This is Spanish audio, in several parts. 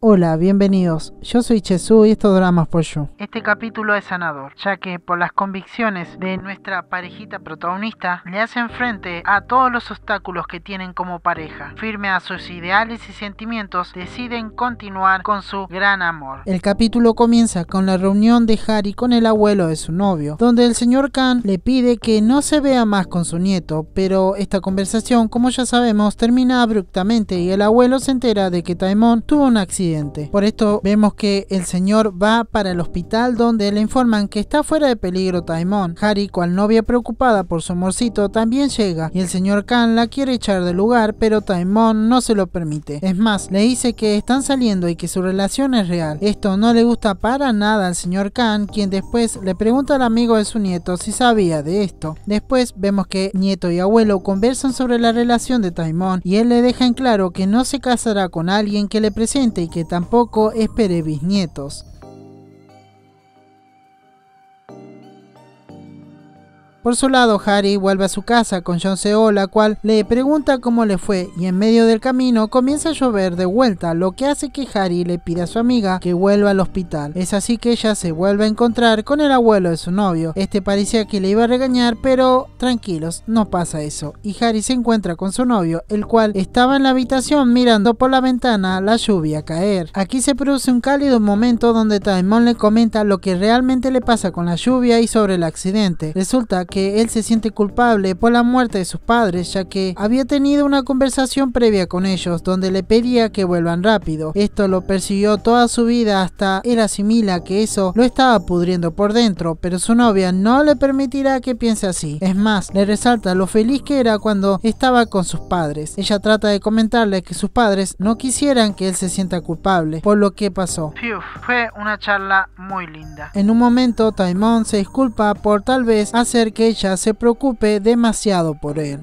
Hola, bienvenidos. Yo soy Chesu y esto es Dramas por You. Este capítulo es sanador, ya que por las convicciones de nuestra parejita protagonista, le hacen frente a todos los obstáculos que tienen como pareja. Firme a sus ideales y sentimientos, deciden continuar con su gran amor. El capítulo comienza con la reunión de Harry con el abuelo de su novio, donde el señor Khan le pide que no se vea más con su nieto, pero esta conversación, como ya sabemos, termina abruptamente y el abuelo se entera de que Taimon tuvo un accidente por esto vemos que el señor va para el hospital donde le informan que está fuera de peligro Taimon. Harry, cual novia preocupada por su amorcito, también llega y el señor Khan la quiere echar del lugar, pero Taimon no se lo permite. Es más, le dice que están saliendo y que su relación es real. Esto no le gusta para nada al señor Khan, quien después le pregunta al amigo de su nieto si sabía de esto. Después vemos que nieto y abuelo conversan sobre la relación de Taimon y él le deja en claro que no se casará con alguien que le presente y que que tampoco espere bisnietos. Por su lado, Harry vuelve a su casa con John Seo, la cual le pregunta cómo le fue y en medio del camino comienza a llover de vuelta, lo que hace que Harry le pida a su amiga que vuelva al hospital. Es así que ella se vuelve a encontrar con el abuelo de su novio. Este parecía que le iba a regañar, pero tranquilos, no pasa eso. Y Harry se encuentra con su novio, el cual estaba en la habitación mirando por la ventana la lluvia caer. Aquí se produce un cálido momento donde Taemon le comenta lo que realmente le pasa con la lluvia y sobre el accidente. Resulta que él se siente culpable por la muerte de sus padres, ya que había tenido una conversación previa con ellos donde le pedía que vuelvan rápido. Esto lo persiguió toda su vida hasta él asimila que eso lo estaba pudriendo por dentro, pero su novia no le permitirá que piense así. Es más, le resalta lo feliz que era cuando estaba con sus padres. Ella trata de comentarle que sus padres no quisieran que él se sienta culpable por lo que pasó. fue una charla muy linda. En un momento, Taimon se disculpa por tal vez hacer que ella se preocupe demasiado por él.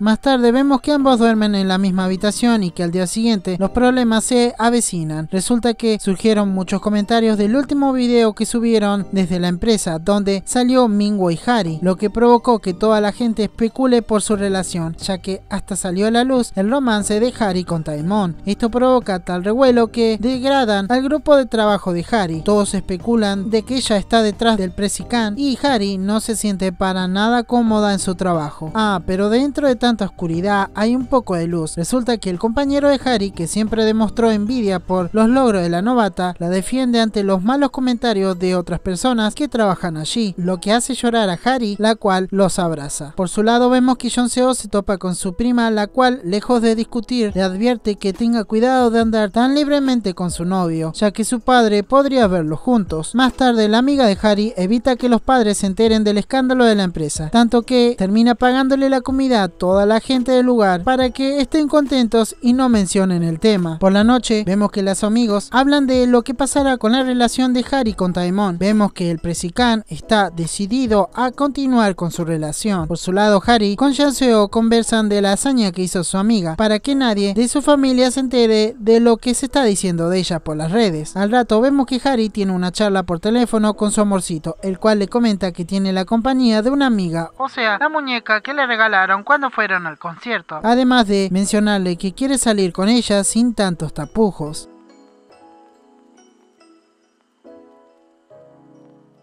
Más tarde vemos que ambos duermen en la misma habitación y que al día siguiente los problemas se avecinan. Resulta que surgieron muchos comentarios del último video que subieron desde la empresa donde salió Mingo y Hari, lo que provocó que toda la gente especule por su relación, ya que hasta salió a la luz el romance de Hari con Taemon. Esto provoca tal revuelo que degradan al grupo de trabajo de Hari. Todos especulan de que ella está detrás del Presican y Hari no se siente para nada cómoda en su trabajo. Ah, pero dentro de tanta oscuridad hay un poco de luz. Resulta que el compañero de Harry, que siempre demostró envidia por los logros de la novata, la defiende ante los malos comentarios de otras personas que trabajan allí, lo que hace llorar a Harry, la cual los abraza. Por su lado vemos que John Seo se topa con su prima, la cual, lejos de discutir, le advierte que tenga cuidado de andar tan libremente con su novio, ya que su padre podría verlos juntos. Más tarde, la amiga de Harry evita que los padres se enteren del escándalo de la empresa, tanto que termina pagándole la comida a todos a la gente del lugar para que estén contentos y no mencionen el tema. Por la noche vemos que las amigos hablan de lo que pasará con la relación de Harry con Taemon. Vemos que el Presican está decidido a continuar con su relación. Por su lado Harry con Yanseo conversan de la hazaña que hizo su amiga para que nadie de su familia se entere de lo que se está diciendo de ella por las redes. Al rato vemos que Harry tiene una charla por teléfono con su amorcito, el cual le comenta que tiene la compañía de una amiga, o sea, la muñeca que le regalaron cuando fue al concierto. Además de mencionarle que quiere salir con ella sin tantos tapujos.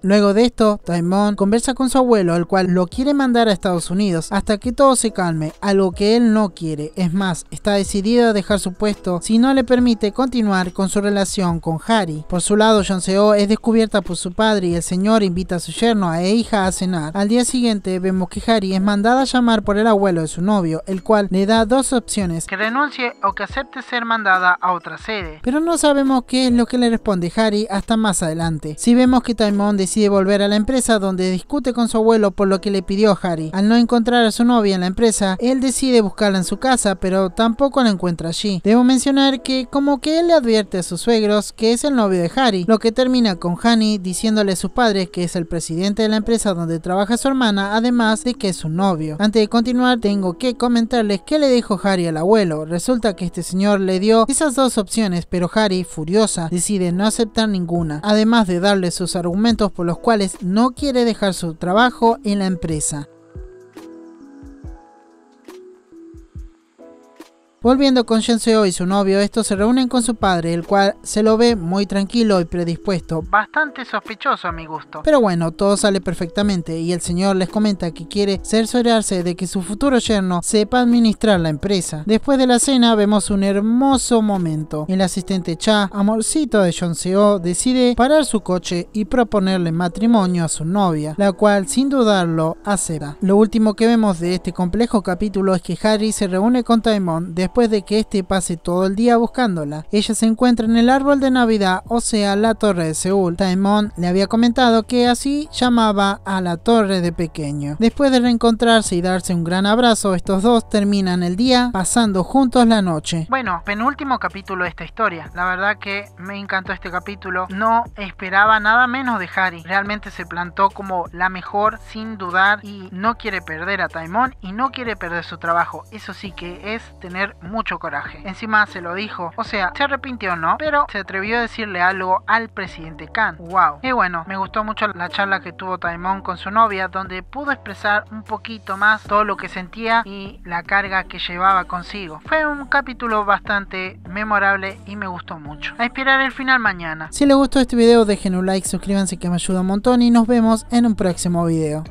Luego de esto, Taimon conversa con su abuelo, el cual lo quiere mandar a Estados Unidos hasta que todo se calme, algo que él no quiere. Es más, está decidido a dejar su puesto si no le permite continuar con su relación con Harry. Por su lado, Seo es descubierta por su padre y el señor invita a su yerno e hija a cenar. Al día siguiente, vemos que Harry es mandada a llamar por el abuelo de su novio, el cual le da dos opciones, que renuncie o que acepte ser mandada a otra sede. Pero no sabemos qué es lo que le responde Harry hasta más adelante. Si vemos que Taimon decide decide volver a la empresa donde discute con su abuelo por lo que le pidió Harry. Al no encontrar a su novia en la empresa, él decide buscarla en su casa, pero tampoco la encuentra allí. Debo mencionar que como que él le advierte a sus suegros que es el novio de Harry, lo que termina con Hani diciéndole a sus padres que es el presidente de la empresa donde trabaja su hermana, además de que es su novio. Antes de continuar, tengo que comentarles qué le dijo Harry al abuelo. Resulta que este señor le dio esas dos opciones, pero Harry, furiosa, decide no aceptar ninguna, además de darle sus argumentos los cuales no quiere dejar su trabajo en la empresa. Volviendo con Shenseo y su novio, estos se reúnen con su padre, el cual se lo ve muy tranquilo y predispuesto, bastante sospechoso a mi gusto. Pero bueno, todo sale perfectamente y el señor les comenta que quiere cerciorarse de que su futuro yerno sepa administrar la empresa. Después de la cena vemos un hermoso momento. El asistente Cha, amorcito de Seo, decide parar su coche y proponerle matrimonio a su novia, la cual sin dudarlo acepta. Lo último que vemos de este complejo capítulo es que Harry se reúne con Taimon después Después de que este pase todo el día buscándola, ella se encuentra en el árbol de Navidad, o sea, la torre de Seúl. Taemon le había comentado que así llamaba a la torre de pequeño. Después de reencontrarse y darse un gran abrazo, estos dos terminan el día pasando juntos la noche. Bueno, penúltimo capítulo de esta historia. La verdad que me encantó este capítulo. No esperaba nada menos de Harry. Realmente se plantó como la mejor sin dudar y no quiere perder a Taemon y no quiere perder su trabajo. Eso sí que es tener mucho coraje. Encima se lo dijo, o sea, se arrepintió no, pero se atrevió a decirle algo al presidente Khan. Wow. Y bueno, me gustó mucho la charla que tuvo Taimon con su novia, donde pudo expresar un poquito más todo lo que sentía y la carga que llevaba consigo. Fue un capítulo bastante memorable y me gustó mucho. A esperar el final mañana. Si les gustó este video, dejen un like, suscríbanse que me ayuda un montón y nos vemos en un próximo video.